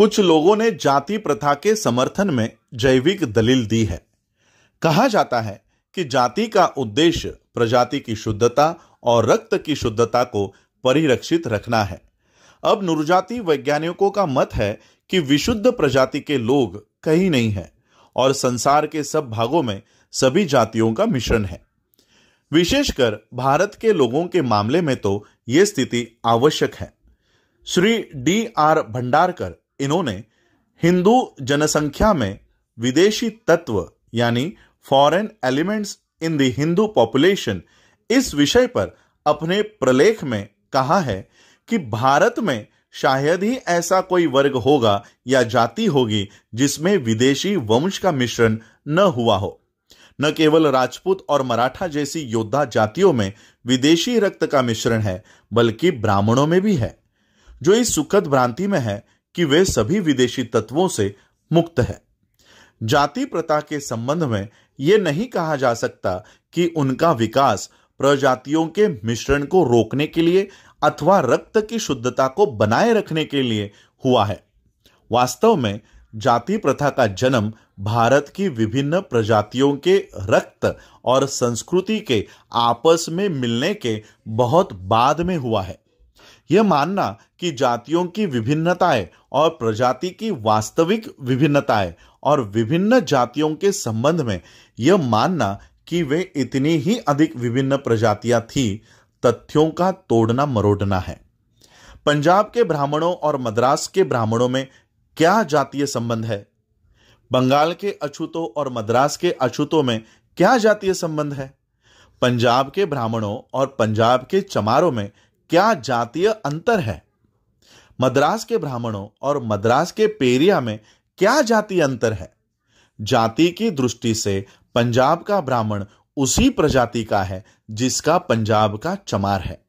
कुछ लोगों ने जाति प्रथा के समर्थन में जैविक दलील दी है कहा जाता है कि जाति का उद्देश्य प्रजाति की शुद्धता और रक्त की शुद्धता को परिरक्षित रखना है अब नुरजाति वैज्ञानिकों का मत है कि विशुद्ध प्रजाति के लोग कहीं नहीं है और संसार के सब भागों में सभी जातियों का मिश्रण है विशेषकर भारत के लोगों के मामले में तो ये स्थिति आवश्यक है श्री डी आर भंडारकर इन्होंने हिंदू जनसंख्या में विदेशी तत्व यानी foreign elements in the Hindu population इस विषय पर अपने प्रलेख में कहा है कि भारत में शायद ही ऐसा कोई वर्ग होगा या जाति होगी जिसमें विदेशी वंश का मिश्रण न हुआ हो न केवल राजपूत और मराठा जैसी योद्धा जातियों में विदेशी रक्त का मिश्रण है बल्कि ब्राह्मणों में भी है जो इस सुखद भ्रांति में है कि वे सभी विदेशी तत्वों से मुक्त है जाति प्रथा के संबंध में यह नहीं कहा जा सकता कि उनका विकास प्रजातियों के मिश्रण को रोकने के लिए अथवा रक्त की शुद्धता को बनाए रखने के लिए हुआ है वास्तव में जाति प्रथा का जन्म भारत की विभिन्न प्रजातियों के रक्त और संस्कृति के आपस में मिलने के बहुत बाद में हुआ है यह मानना कि जातियों की विभिन्नताएं और प्रजाति की वास्तविक विभिन्नताएं और विभिन्न जातियों के संबंध में यह मानना कि वे इतनी ही अधिक विभिन्न प्रजातियां थी तथ्यों का तोड़ना मरोड़ना है पंजाब के ब्राह्मणों और मद्रास के ब्राह्मणों में क्या जातीय संबंध है बंगाल के अछूतों और मद्रास के अछूतों में क्या जातीय संबंध है पंजाब के ब्राह्मणों और पंजाब के चमारों में क्या जातीय अंतर है मद्रास के ब्राह्मणों और मद्रास के पेरिया में क्या जातीय अंतर है जाति की दृष्टि से पंजाब का ब्राह्मण उसी प्रजाति का है जिसका पंजाब का चमार है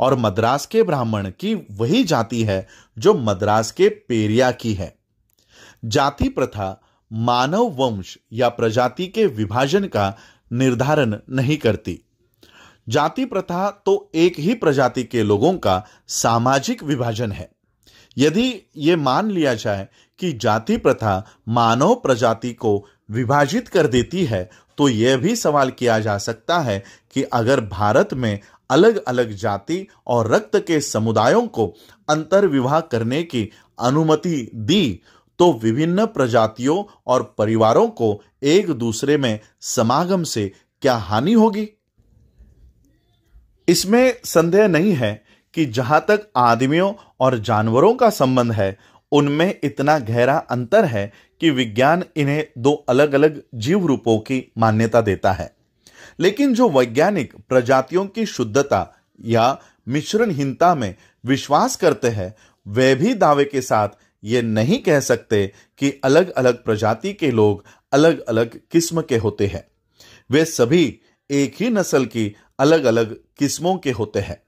और मद्रास के ब्राह्मण की वही जाति है जो मद्रास के पेरिया की है जाति प्रथा मानव वंश या प्रजाति के विभाजन का निर्धारण नहीं करती जाति प्रथा तो एक ही प्रजाति के लोगों का सामाजिक विभाजन है यदि ये मान लिया जाए कि जाति प्रथा मानव प्रजाति को विभाजित कर देती है तो यह भी सवाल किया जा सकता है कि अगर भारत में अलग अलग जाति और रक्त के समुदायों को अंतर विवाह करने की अनुमति दी तो विभिन्न प्रजातियों और परिवारों को एक दूसरे में समागम से क्या हानि होगी इसमें संदेह नहीं है कि जहां तक आदमियों और जानवरों का संबंध है उनमें इतना गहरा अंतर है कि विज्ञान इन्हें दो अलग अलग जीव रूपों की मान्यता देता है लेकिन जो वैज्ञानिक प्रजातियों की शुद्धता या मिश्रणहीनता में विश्वास करते हैं वे भी दावे के साथ ये नहीं कह सकते कि अलग अलग प्रजाति के लोग अलग अलग किस्म के होते हैं वे सभी एक ही नस्ल की अलग अलग किस्मों के होते हैं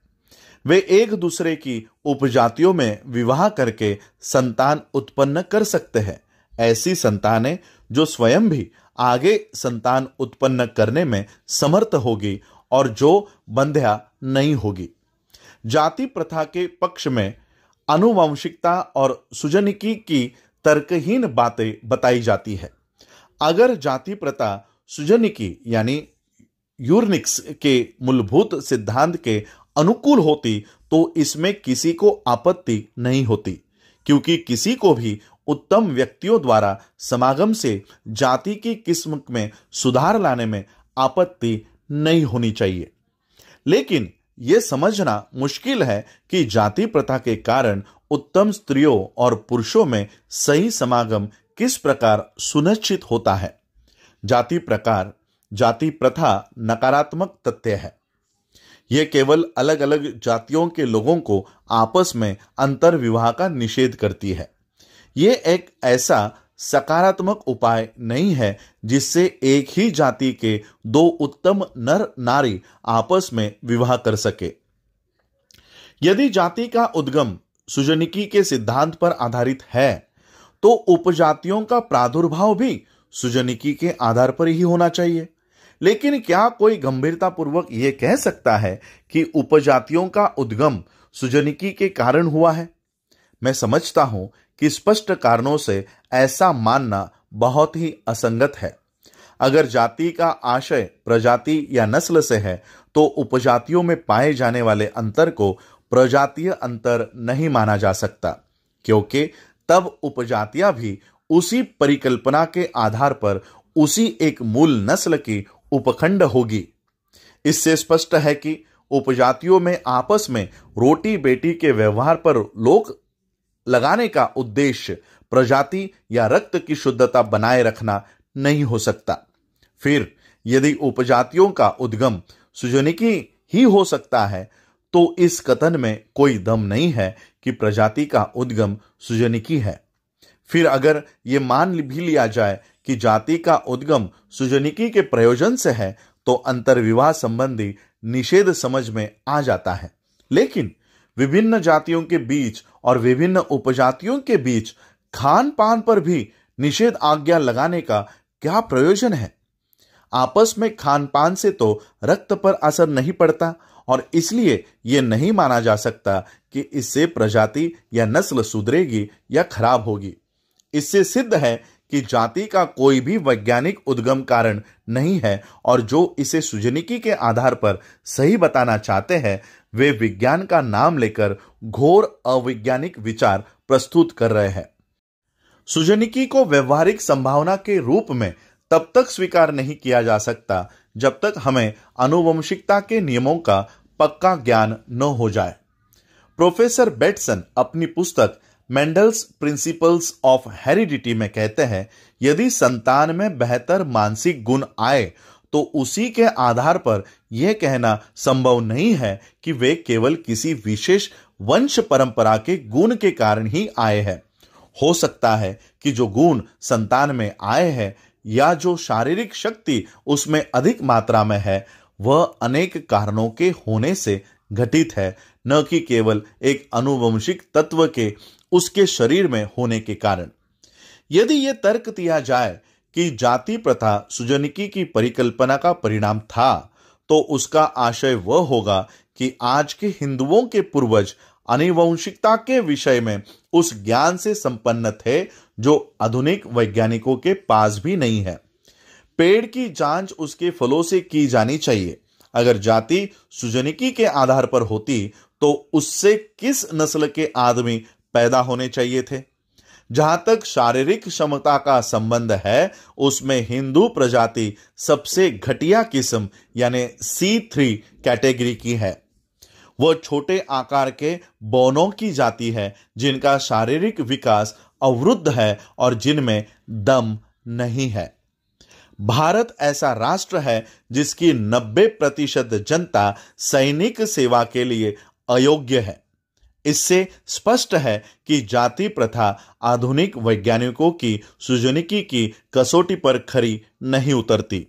वे एक दूसरे की उपजातियों में विवाह करके संतान उत्पन्न कर सकते हैं ऐसी संतानें जो स्वयं भी आगे संतान उत्पन्न करने में समर्थ होगी और जो बंध्या नहीं होगी जाति प्रथा के पक्ष में अनुवंशिकता और सुजनिकी की तर्कहीन बातें बताई जाती है अगर जाति प्रथा सुजनिकी यानी यूरनिक्स के मूलभूत सिद्धांत के अनुकूल होती तो इसमें किसी को आपत्ति नहीं होती क्योंकि किसी को भी उत्तम व्यक्तियों द्वारा समागम से जाति की किस्म में सुधार लाने में आपत्ति नहीं होनी चाहिए लेकिन यह समझना मुश्किल है कि जाति प्रथा के कारण उत्तम स्त्रियों और पुरुषों में सही समागम किस प्रकार सुनिश्चित होता है जाति प्रकार जाति प्रथा नकारात्मक तथ्य है यह केवल अलग अलग जातियों के लोगों को आपस में अंतर विवाह का निषेध करती है यह एक ऐसा सकारात्मक उपाय नहीं है जिससे एक ही जाति के दो उत्तम नर नारी आपस में विवाह कर सके यदि जाति का उद्गम सुजनिकी के सिद्धांत पर आधारित है तो उपजातियों का प्रादुर्भाव भी सुजनिकी के आधार पर ही होना चाहिए लेकिन क्या कोई गंभीरतापूर्वक यह कह सकता है कि उपजातियों का उद्गम सुजनिकी के कारण हुआ है मैं समझता हूं कि स्पष्ट कारणों से ऐसा मानना बहुत ही असंगत है अगर जाति का आशय प्रजाति या नस्ल से है तो उपजातियों में पाए जाने वाले अंतर को प्रजातीय अंतर नहीं माना जा सकता क्योंकि तब उपजातियां भी उसी परिकल्पना के आधार पर उसी एक मूल नस्ल की उपखंड होगी इससे स्पष्ट है कि उपजातियों में आपस में रोटी बेटी के व्यवहार पर लोक लगाने का उद्देश्य प्रजाति या रक्त की शुद्धता बनाए रखना नहीं हो सकता फिर यदि उपजातियों का उद्गम सुजनिकी ही हो सकता है तो इस कथन में कोई दम नहीं है कि प्रजाति का उद्गम सुजनिकी है फिर अगर ये मान भी लिया जाए कि जाति का उद्गम सुजनिकी के प्रयोजन से है तो अंतर्विवाह संबंधी निषेध समझ में आ जाता है लेकिन विभिन्न जातियों के बीच और विभिन्न उपजातियों के बीच खान पान पर भी निषेध आज्ञा लगाने का क्या प्रयोजन है आपस में खान पान से तो रक्त पर असर नहीं पड़ता और इसलिए यह नहीं माना जा सकता कि इससे प्रजाति या नस्ल सुधरेगी या खराब होगी इससे सिद्ध है कि जाति का कोई भी वैज्ञानिक उद्गम कारण नहीं है और जो इसे सुजनिकी के आधार पर सही बताना चाहते हैं वे विज्ञान का नाम लेकर घोर अवैज्ञानिक विचार प्रस्तुत कर रहे हैं सुजनिकी को व्यवहारिक संभावना के रूप में तब तक स्वीकार नहीं किया जा सकता जब तक हमें अनुवंशिकता के नियमों का पक्का ज्ञान न हो जाए प्रोफेसर बेटसन अपनी पुस्तक मेंडल्स प्रिंसिपल्स ऑफ हेरिडिटी में कहते हैं यदि संतान में बेहतर मानसिक गुण आए तो उसी के आधार पर यह कहना संभव नहीं है कि वे केवल किसी विशेष वंश परंपरा के गुण के कारण ही आए हैं हो सकता है कि जो गुण संतान में आए हैं या जो शारीरिक शक्ति उसमें अधिक मात्रा में है वह अनेक कारणों के होने से घटित है न कि केवल एक अनुवंशिक तत्व के उसके शरीर में होने के कारण यदि यह तर्क दिया जाए कि जाति प्रथा सुजनिकी की परिकल्पना का परिणाम था तो उसका आशय वह होगा कि आज के हिंदुओं के पूर्वज अनिवंशिकता के विषय में उस ज्ञान से संपन्न थे जो आधुनिक वैज्ञानिकों के पास भी नहीं है पेड़ की जांच उसके फलों से की जानी चाहिए अगर जाति सुजनिकी के आधार पर होती तो उससे किस नस्ल के आदमी पैदा होने चाहिए थे जहां तक शारीरिक क्षमता का संबंध है उसमें हिंदू प्रजाति सबसे घटिया किस्म यानी सी थ्री कैटेगरी की है वह छोटे आकार के बोनों की जाति है जिनका शारीरिक विकास अवरुद्ध है और जिनमें दम नहीं है भारत ऐसा राष्ट्र है जिसकी 90 प्रतिशत जनता सैनिक सेवा के लिए अयोग्य है इससे स्पष्ट है कि जाति प्रथा आधुनिक वैज्ञानिकों की सुजनिकी की कसौटी पर खरी नहीं उतरती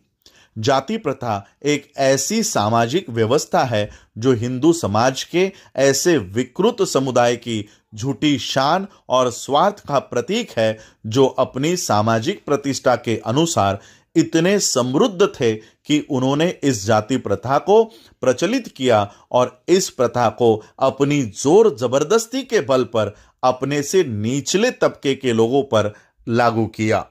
जाति प्रथा एक ऐसी सामाजिक व्यवस्था है जो हिंदू समाज के ऐसे विकृत समुदाय की झूठी शान और स्वार्थ का प्रतीक है जो अपनी सामाजिक प्रतिष्ठा के अनुसार इतने समृद्ध थे कि उन्होंने इस जाति प्रथा को प्रचलित किया और इस प्रथा को अपनी जोर जबरदस्ती के बल पर अपने से निचले तबके के लोगों पर लागू किया